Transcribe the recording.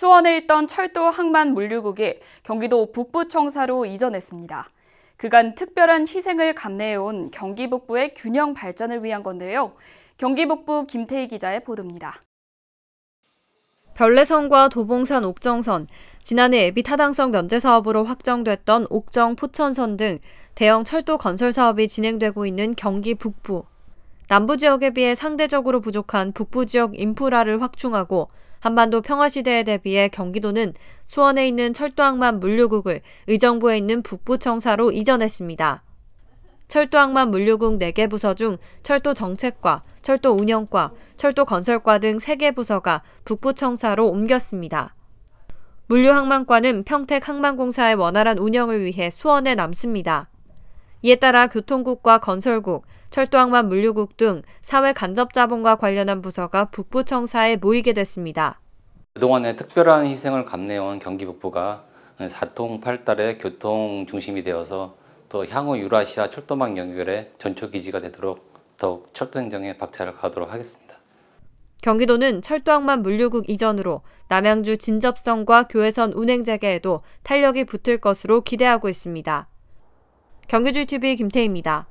수원에 있던 철도 항만 물류국이 경기도 북부청사로 이전했습니다. 그간 특별한 희생을 감내해온 경기 북부의 균형 발전을 위한 건데요. 경기 북부 김태희 기자의 보도입니다. 별내선과 도봉산 옥정선, 지난해 예비 타당성 면제 사업으로 확정됐던 옥정 포천선 등 대형 철도 건설 사업이 진행되고 있는 경기 북부. 남부 지역에 비해 상대적으로 부족한 북부 지역 인프라를 확충하고 한반도 평화시대에 대비해 경기도는 수원에 있는 철도항만 물류국을 의정부에 있는 북부청사로 이전했습니다. 철도항만 물류국 4개 부서 중 철도 정책과, 철도 운영과, 철도 건설과 등 3개 부서가 북부청사로 옮겼습니다. 물류항만과는 평택항만공사의 원활한 운영을 위해 수원에 남습니다. 이에 따라 교통국과 건설국, 철도항만 물류국 등 사회 간접 자본과 관련한 부서가 북부청사에 모이게 됐습니다. 그동안의 특별한 희생을 감내온 경기 북부가 사통팔달의 교통 중심이 되어서 또 향후 유라시아 철도망 연결의 전초기지가 되도록 더욱 철도행정에 박차를 가도록 하겠습니다. 경기도는 철도항만 물류국 이전으로 남양주 진접선과 교회선 운행 재개에도 탄력이 붙을 것으로 기대하고 있습니다. 경제주의 TV 김태희입니다.